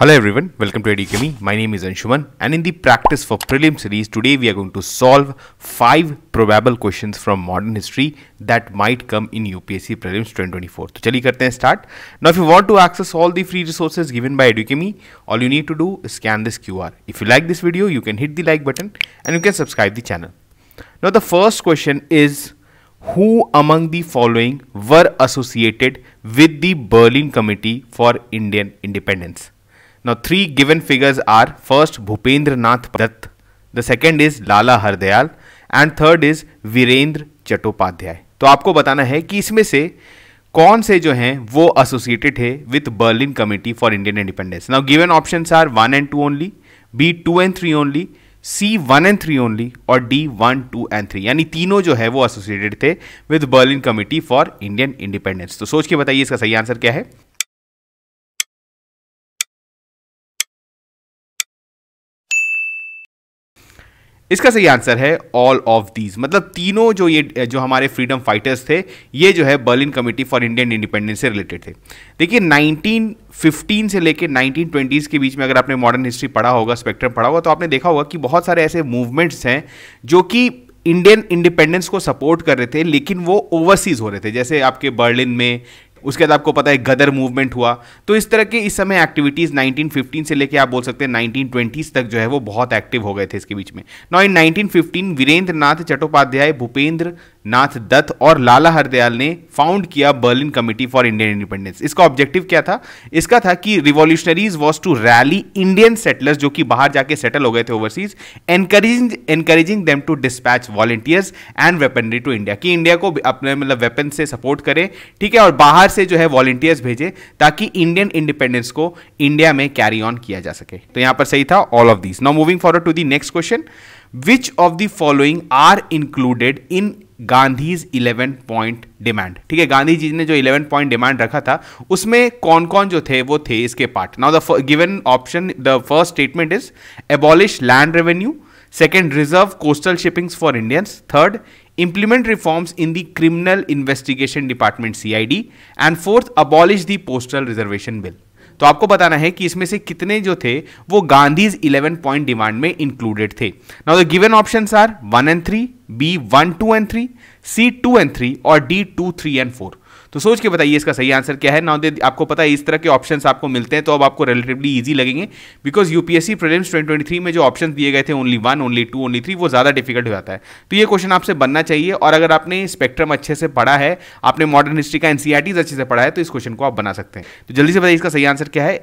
Hello everyone, welcome to EduChemie. My name is Anshuman and in the practice for prelim series today we are going to solve 5 probable questions from modern history that might come in UPSC prelims 2024. So let's start. Now if you want to access all the free resources given by EduChemie, all you need to do is scan this QR. If you like this video, you can hit the like button and you can subscribe the channel. Now the first question is who among the following were associated with the Berlin Committee for Indian Independence? Now three given figures are first Bhupendra Nath Dutt, the second is Lala Hardayal and third is Virendra Chattopadhyay. तो आपको बताना है कि इसमें से कौन से जो हैं वो एसोसिएटेड है with Berlin committee for Indian independence now given options are one and two only B two and three only C one and three only और D one two and three यानी तीनों जो है वो एसोसिएटेड थे with Berlin committee for Indian independence तो सोच के बताइए इसका सही आंसर क्या है इसका सही आंसर है ऑल ऑफ दीज मतलब तीनों जो ये जो हमारे फ्रीडम फाइटर्स थे ये जो है Berlin committee for Indian independence से रिलेटेड थे देखिए 1915 से लेकर 1920s के बीच में अगर आपने मॉडर्न हिस्ट्री पढ़ा होगा स्पेक्ट्रम पढ़ा होगा तो आपने देखा होगा कि बहुत सारे ऐसे मूवमेंट्स हैं जो कि इंडियन इंडिपेंडेंस को सपोर्ट कर रहे थे लेकिन वो ओवरसीज हो रहे थे जैसे आपके बर्लिन में उसके बाद आपको पता है गदर मूवमेंट हुआ तो इस तरह के इस समय एक्टिविटीज़ 1915 से लेके आप बोल सकते हैं 1920s तक जो है वो बहुत एक्टिव हो गए थे इसके बीच में नौ इन 1915 वीरेंद्र नाथ चट्टोपाध्याय भूपेंद्र नाथ दत्त और लाला हरदयाल ने फाउंड किया Berlin committee for Indian independence इसका ऑब्जेक्टिव क्या था इसका था कि revolutionaries was to rally Indian settlers जो कि बाहर जाके सेटल हो गए थे overseas encouraging encouraging them to dispatch volunteers and weaponry to India कि इंडिया को अपने मतलब वेपन से सपोर्ट करें ठीक है और बाहर से जो है वॉलेंटियर्स भेजे ताकि इंडियन इंडिपेंडेंस को इंडिया में कैरी ऑन किया जा सके तो यहां पर सही था all of this now moving forward to the next question which of the following are included in Gandhi's 11 point demand ठीक है गांधी जी ने जो 11 पॉइंट डिमांड रखा था उसमें कौन कौन जो थे वो थे इसके part now the given option the first statement is abolish land revenue second reserve coastal shippings for Indians third in the criminal investigation department C I D and fourth abolish the postal reservation bill तो आपको बताना है कि इसमें से कितने जो थे वो गांधीज 11 पॉइंट डिमांड में इंक्लूडेड थे now the given option are one and three B one two and three C two and three और D two three and four तो सोच के बताइए इसका सही आंसर क्या है नाउ दे आपको पता है इस तरह के ऑप्शंस आपको मिलते हैं तो अब आपको रिलेटिवली ईजी लगेंगे बिकॉज यूपीएससी प्रीलिम्स 2023 में जो ऑप्शन दिए गए थे only one only two only three वो ज़्यादा डिफिकल्ट हो जाता है तो ये क्वेश्चन आपसे बनना चाहिए और अगर आपने स्पेक्ट्रम अच्छे से पढ़ा है आपने मॉडर्न हिस्ट्री का एनसीआरटी e अच्छे से पढ़ा है तो इस क्वेश्चन को आप बना सकते हैं तो जल्दी से बताइए इसका सही आंसर क्या है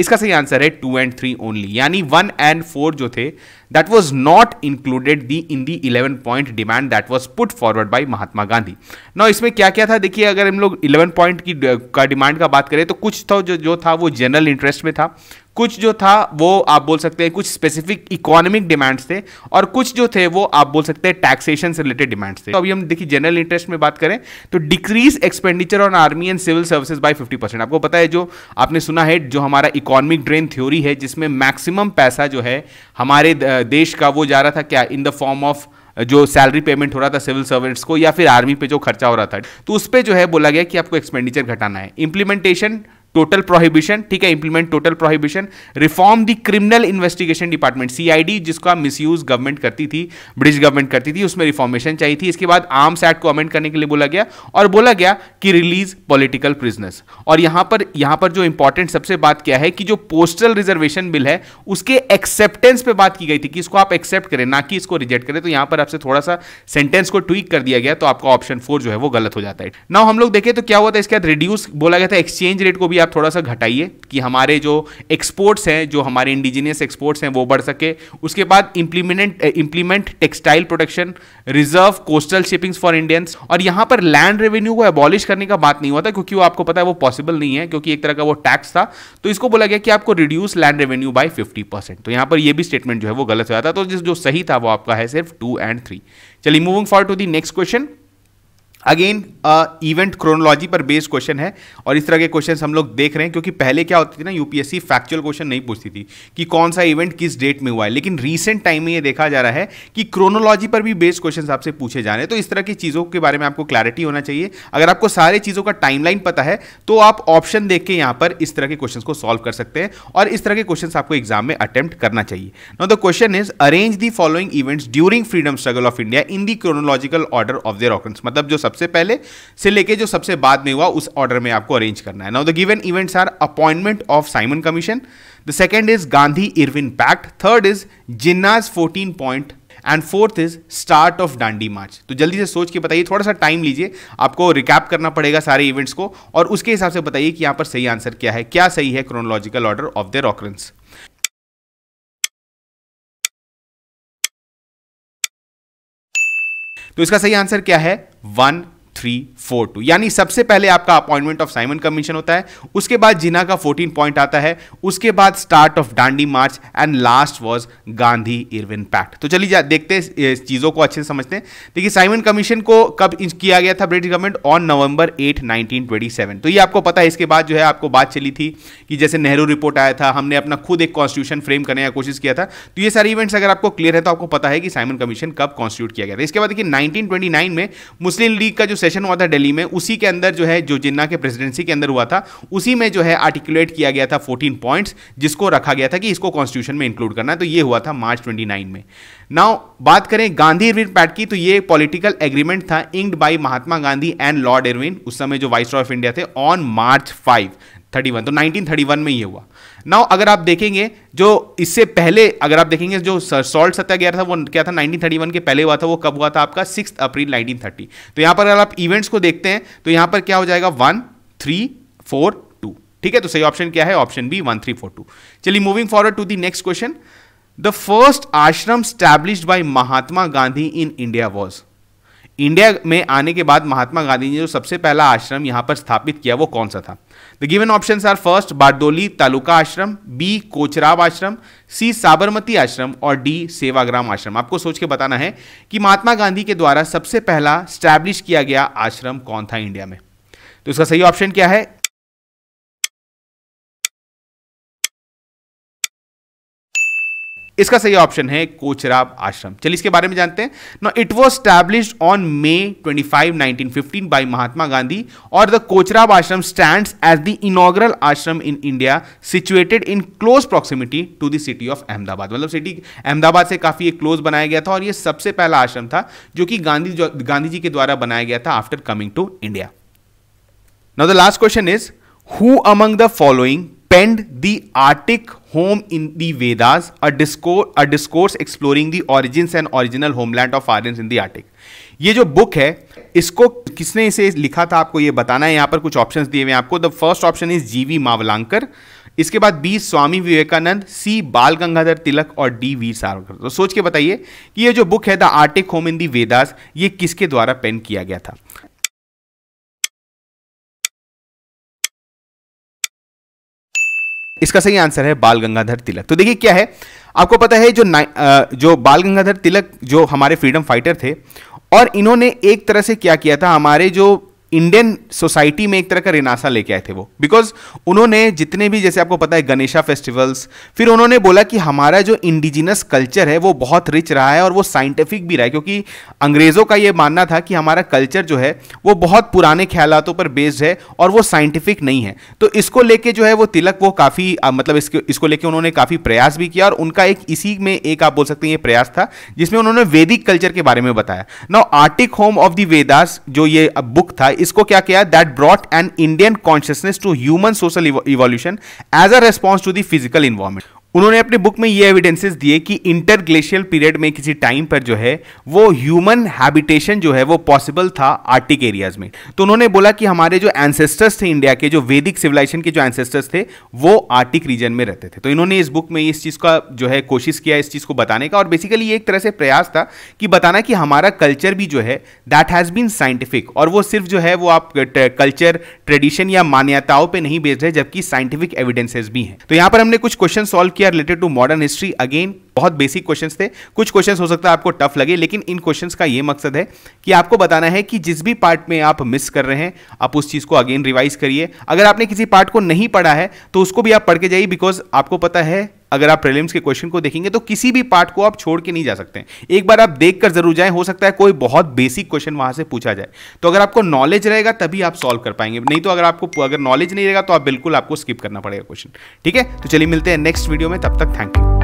इसका सही आंसर है टू एंड थ्री ओनली यानी वन एंड फोर जो थे that was not included the in the 11 point demand that was put forward by Mahatma Gandhi ना इसमें क्या क्या था देखिए अगर हम लोग 11 पॉइंट की का डिमांड का बात करें तो कुछ था जो जो था वो जनरल इंटरेस्ट में था कुछ जो था वो आप बोल सकते हैं कुछ स्पेसिफिक इकोनॉमिक डिमांड्स थे और कुछ जो थे वो आप बोल सकते हैं टैक्सेशन से रिलेटेड डिमांड्स थे तो अभी हम देखिए जनरल इंटरेस्ट में बात करें तो decrease expenditure on army and civil services by 50 percent आपको पता है जो आपने सुना है जो हमारा इकोनॉमिक ड्रेन थ्योरी है जिसमें मैक्सिमम पैसा जो है हमारे देश का वो जा रहा था क्या इन द फॉर्म ऑफ जो सैलरी पेमेंट हो रहा था सिविल सर्वेंट्स को या फिर आर्मी पे जो खर्चा हो रहा था तो उस पर जो है बोला गया कि आपको एक्सपेंडिचर घटाना है इंप्लीमेंटेशन टोटल प्रोहिबिशन ठीक है implement total prohibition reform the criminal investigation department CID misuse government करती थी ब्रिटिश गवर्नमेंट करती थी उसमें रिफॉर्मेशन चाहिए थी इसके बाद आर्म्स एक्ट को अमेंड करने के लिए बोला गया और बोला गया कि रिलीज पॉलिटिकल प्रिजनेस और यहां पर यहां पर जो इंपॉर्टेंट सबसे बात क्या है कि जो पोस्टल रिजर्वेशन बिल है उसके एक्सेप्टेंस पे बात की गई थी कि इसको आप एक्सेप्ट करें ना कि इसको रिजेक्ट करें तो यहां पर आपसे थोड़ा सा सेंटेंस को ट्वीक कर दिया गया तो आपका ऑप्शन फोर जो है वो गलत हो जाता है ना हम लोग देखें तो क्या हुआ था इसके बाद रिड्यूस बोला गया था एक्सचेंज रेट को भी आप थोड़ा सा घटाइए कि हमारे जो एक्सपोर्ट्स हैं जो हमारे इंडिजीनियस एक्सपोर्ट्स हैं वो बढ़ सके उसके बाद implement implement textile production reserve coastal shippings for Indians और यहाँ पर लैंड रेवेन्यू को एबॉलिश करने का बात नहीं हुआ था क्योंकि वो आपको पता है वो पॉसिबल नहीं है क्योंकि एक तरह का वो टैक्स था तो इसको बोला गया कि आपको reduce land revenue by fifty तो यहाँ पर यह भी स्टेटमेंट जो है वो गलत हो जाता तो जो सही था वो आपका है सिर्फ टू एंड थ्री चलिए moving for to the next question again event chronology पर बेस्ड क्वेश्चन है और इस तरह के क्वेश्चन हम लोग देख रहे हैं क्योंकि पहले क्या होती थी ना यूपीएससी फैक्चुअल क्वेश्चन नहीं पूछती थी कि कौन सा इवेंट किस डेट में हुआ है लेकिन रीसेंट टाइम में ये देखा जा रहा है कि क्रोनोलॉजी पर भी बेस्ड क्वेश्चन आपसे पूछे जा रहे हैं तो इस तरह की चीज़ों के बारे में आपको क्लैरिटी होना चाहिए अगर आपको सारे चीज़ों का टाइमलाइन पता है तो आप ऑप्शन देख के यहाँ पर इस तरह के क्वेश्चन को सॉल्व कर सकते हैं और इस तरह के क्वेश्चन आपको एग्जाम में अटैम्प्ट करना चाहिए now the question is arrange the following events during freedom struggle of India in the chronological order of their occurrence मतलब जो सब सबसे पहले से लेके जो सबसे बाद में हुआ उस ऑर्डर में आपको अरेंज करना है now the given events are appointment of Simon Commission the second is Gandhi Irwin pact third is Jinnah's fourteen point and fourth is start of Dandi march तो जल्दी से सोच के बताइए थोड़ा सा टाइम लीजिए आपको रिकैप करना पड़ेगा सारे इवेंट्स को और उसके हिसाब से बताइए कि यहां पर सही आंसर क्या है क्या सही है chronological order of the occurrence तो इसका सही आंसर क्या है 1 थ्री फोर टू यानी सबसे पहले आपका अपॉइंटमेंट ऑफ साइमन कमीशन होता है उसके बाद जिना का फोर्टीन पॉइंट आता है उसके बाद start of Dandi march and last was Gandhi Irwin pact तो चलिए देखते हैं चीज़ों को अच्छे से समझते हैं देखिए साइमन कमीशन को कब किया गया था British government on November eight nineteen तो ये आपको पता है इसके बाद जो है आपको बात चली थी कि जैसे नेहरू रिपोर्ट आया था हमने अपना खुद एक कॉन्स्टिट्यूशन फ्रेम करने का कोशिश किया था तो ये सारे इवेंट्स अगर आपको क्लियर है तो आपको पता है कि साइमन कमीशन कब कॉन्स्टिट्यूट किया गया था इसके बाद देखिए नाइनटीन में मुस्लिम लीग का जो सेशन सेशन हुआ था दिल्ली में उसी के अंदर जो है जो जिन्ना के प्रेसिडेंसी के अंदर हुआ था उसी में जो है आर्टिकुलेट किया गया था 14 पॉइंट्स जिसको रखा गया था कि इसको कॉन्स्टिट्यूशन में इंक्लूड करना है तो ये हुआ था मार्च 29 में नाउ बात करें गांधी इरविन पैट की तो ये पॉलिटिकल एग्रीमेंट था inked by Mahatma Gandhi and Lord Irwin उस समय जो वाइस ऑफ इंडिया थे on March five thirty one तो नाइनटीन थर्टी वन में ये हुआ नाउ अगर आप देखेंगे जो इससे पहले अगर आप देखेंगे जो सॉल्ट सत्याग्रह था वो क्या था नाइनटीन थर्टी वन के पहले हुआ था वो कब हुआ था आपका सिक्स अप्रैल नाइनटीन थर्टी तो यहाँ पर अगर आप इवेंट्स को देखते हैं तो यहाँ पर क्या हो जाएगा वन थ्री फोर टू ठीक है तो सही ऑप्शन क्या है option B one three four two चलिए moving forward to the next question the first ashram established by Mahatma Gandhi in India was India में आने के बाद महात्मा गांधी ने जो सबसे पहला आश्रम यहां पर स्थापित किया वो कौन सा था the given option are first Bardoli taluka ashram B Kochrab आश्रम सी साबरमती आश्रम और डी सेवाग्राम आश्रम आपको सोच के बताना है कि महात्मा गांधी के द्वारा सबसे पहला स्टैब्लिश किया गया आश्रम कौन था इंडिया में तो इसका सही ऑप्शन क्या है इसका सही ऑप्शन है कोचराब आश्रम चलिए इसके बारे में जानते हैं ना it was establish on May 25 1915 by Mahatma Gandhi और the Kochrab ashram stand as the inaugural ashram in India situated in close proximity to the city of Ahmedabad मतलब सिटी अहमदाबाद से काफी क्लोज बनाया गया था और यह सबसे पहला आश्रम था जो कि गांधी गांधी जी के द्वारा बनाया गया था after coming to India now the last question is who among the following penned the Arctic Home in the Vedas, a discourse, a discourse exploring the origins and original homeland of Aryans in the Arctic. ये जो book है इसको किसने इसे लिखा था आपको ये बताना है यहाँ पर कुछ ऑप्शंस दिए हुए हैं आपको the first option is G V Mavalankar इसके बाद बी स्वामी विवेकानंद सी बाल गंगाधर तिलक और डी वी सावरकर तो सोच के बताइए कि ये जो बुक है the Arctic home in the Vedas ये किसके द्वारा पेन किया गया था इसका सही आंसर है बाल गंगाधर तिलक तो देखिए क्या है आपको पता है जो जो बाल गंगाधर तिलक जो हमारे फ्रीडम फाइटर थे और इन्होंने एक तरह से क्या किया था हमारे जो इंडियन सोसाइटी में एक तरह का रिनासा लेके आए थे वो बिकॉज उन्होंने जितने भी जैसे आपको पता है गणेशा फेस्टिवल्स फिर उन्होंने बोला कि हमारा जो इंडिजिनस कल्चर है वो बहुत रिच रहा है और वो साइंटिफिक भी रहा है क्योंकि अंग्रेज़ों का ये मानना था कि हमारा कल्चर जो है वो बहुत पुराने ख्यालों पर बेस्ड है और वो साइंटिफिक नहीं है तो इसको लेके जो है वो तिलक वो काफ़ी मतलब इसको इसको लेके उन्होंने काफ़ी प्रयास भी किया और उनका एक इसी में एक आप बोल सकते हैं ये प्रयास था जिसमें उन्होंने वैदिक कल्चर के बारे में बताया now Arctic home of the Vedas जो ये बुक था इसको क्या किया that brought an Indian consciousness to human social evolution as a response to the physical environment उन्होंने अपने बुक में ये एविडेंसेस दिए कि इंटर ग्लेशियल पीरियड में किसी टाइम पर जो है वो ह्यूमन हैबिटेशन जो है वो पॉसिबल था आर्टिक एरियाज में तो उन्होंने बोला कि हमारे जो एंसेस्टर्स थे इंडिया के जो वैदिक सिविलाइजेशन के जो एंसेस्टर्स थे वो आर्टिक रीजन में रहते थे तो इन्होंने इस बुक में इस चीज़ का जो है कोशिश किया इस चीज़ को बताने का और बेसिकली ये एक तरह से प्रयास था कि बताना कि हमारा कल्चर भी जो है दैट हैज़ बीन साइंटिफिक और वो सिर्फ जो है वो आप कल्चर ट्रेडिशन या मान्यताओं पर नहीं बेच रहे जबकि साइंटिफिक एविडेंसेज भी हैं तो यहाँ पर हमने कुछ क्वेश्चन सॉल्व किया के are related to modern history again बहुत बेसिक क्वेश्चन थे कुछ क्वेश्चन हो सकता है आपको टफ लगे लेकिन इन क्वेश्चन का ये मकसद है कि आपको बताना है कि जिस भी पार्ट में आप मिस कर रहे हैं आप उस चीज़ को अगेन रिवाइज करिए अगर आपने किसी पार्ट को नहीं पढ़ा है तो उसको भी आप पढ़ के जाइए बिकॉज आपको पता है अगर आप प्रीलिम्स के क्वेश्चन को देखेंगे तो किसी भी पार्ट को आप छोड़ के नहीं जा सकते एक बार आप देख जरूर जाए हो सकता है कोई बहुत बेसिक क्वेश्चन वहां से पूछा जाए तो अगर आपको नॉलेज रहेगा तभी आप सॉल्व कर पाएंगे नहीं तो अगर आपको अगर नॉलेज नहीं रहेगा तो आप बिल्कुल आपको स्किप करना पड़ेगा क्वेश्चन ठीक है तो चलिए मिलते हैं नेक्स्ट वीडियो में तब तक थैंक यू